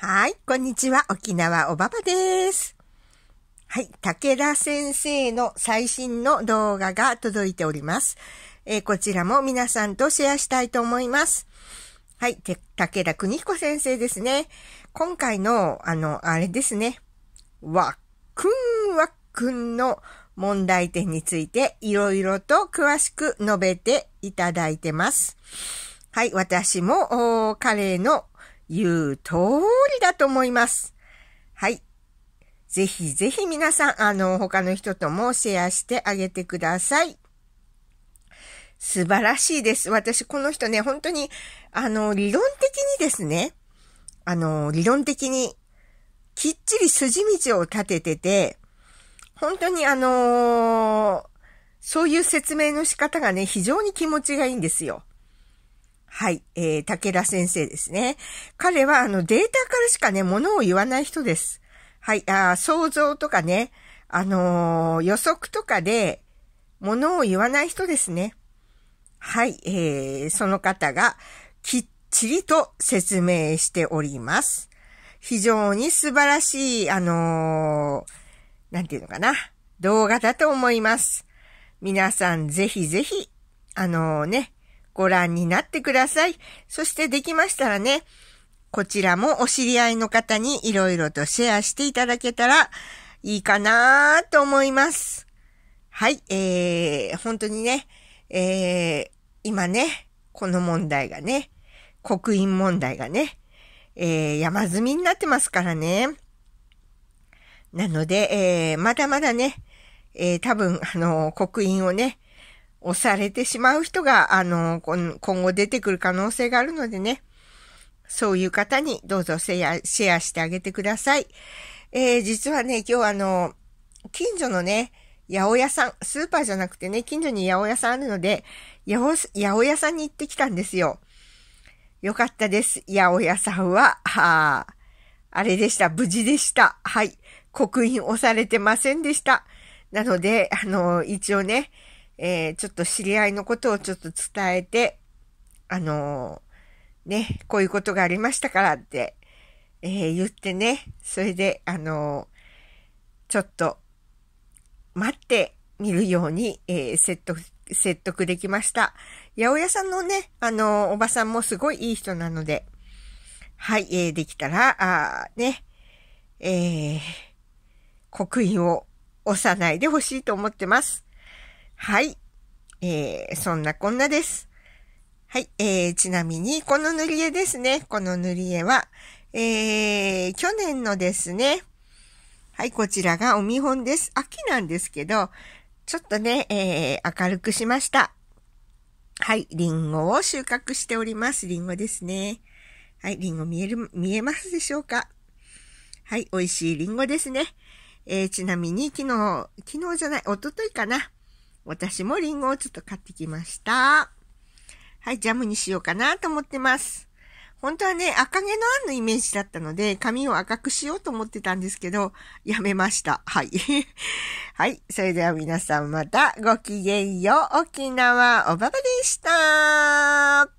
はい、こんにちは。沖縄おばばです。はい、武田先生の最新の動画が届いております。えー、こちらも皆さんとシェアしたいと思います。はい、武田邦彦先生ですね。今回の、あの、あれですね。わっくんわっくんの問題点についていろいろと詳しく述べていただいてます。はい、私も、彼の言う通りだと思います。はい。ぜひぜひ皆さん、あの、他の人ともシェアしてあげてください。素晴らしいです。私、この人ね、本当に、あの、理論的にですね、あの、理論的に、きっちり筋道を立ててて、本当にあのー、そういう説明の仕方がね、非常に気持ちがいいんですよ。はい、えー、武田先生ですね。彼は、あの、データからしかね、ものを言わない人です。はい、あ想像とかね、あのー、予測とかで、ものを言わない人ですね。はい、えー、その方が、きっちりと説明しております。非常に素晴らしい、あのー、なんていうのかな、動画だと思います。皆さんぜひぜひ、あのー、ね、ご覧になってください。そしてできましたらね、こちらもお知り合いの方にいろいろとシェアしていただけたらいいかなと思います。はい、えー、本当にね、えー、今ね、この問題がね、刻印問題がね、えー、山積みになってますからね。なので、えー、まだまだね、えー、多分、あの刻印をね、押されてしまう人が、あの、今後出てくる可能性があるのでね、そういう方にどうぞシェアシェアしてあげてください。えー、実はね、今日あの、近所のね、八百屋さん、スーパーじゃなくてね、近所に八百屋さんあるので、八百屋さんに行ってきたんですよ。よかったです。八百屋さんは、はあ、あれでした。無事でした。はい。刻印押されてませんでした。なので、あの、一応ね、えー、ちょっと知り合いのことをちょっと伝えて、あのー、ね、こういうことがありましたからって、えー、言ってね、それで、あのちょっと、待ってみるように、え説得、説得できました。八百屋さんのね、あのおばさんもすごいいい人なので、はい、えー、できたら、あね、えー、刻印を押さないでほしいと思ってます。はい。えー、そんなこんなです。はい。えー、ちなみに、この塗り絵ですね。この塗り絵は、えー、去年のですね。はい、こちらがお見本です。秋なんですけど、ちょっとね、えー、明るくしました。はい、リンゴを収穫しております。リンゴですね。はい、リンゴ見える、見えますでしょうかはい、美味しいリンゴですね。えー、ちなみに昨日、昨日じゃない、おとといかな。私もリンゴをちょっと買ってきました。はい、ジャムにしようかなと思ってます。本当はね、赤毛のアンのイメージだったので、髪を赤くしようと思ってたんですけど、やめました。はい。はい。それでは皆さんまたごきげんよう。沖縄おばばでした。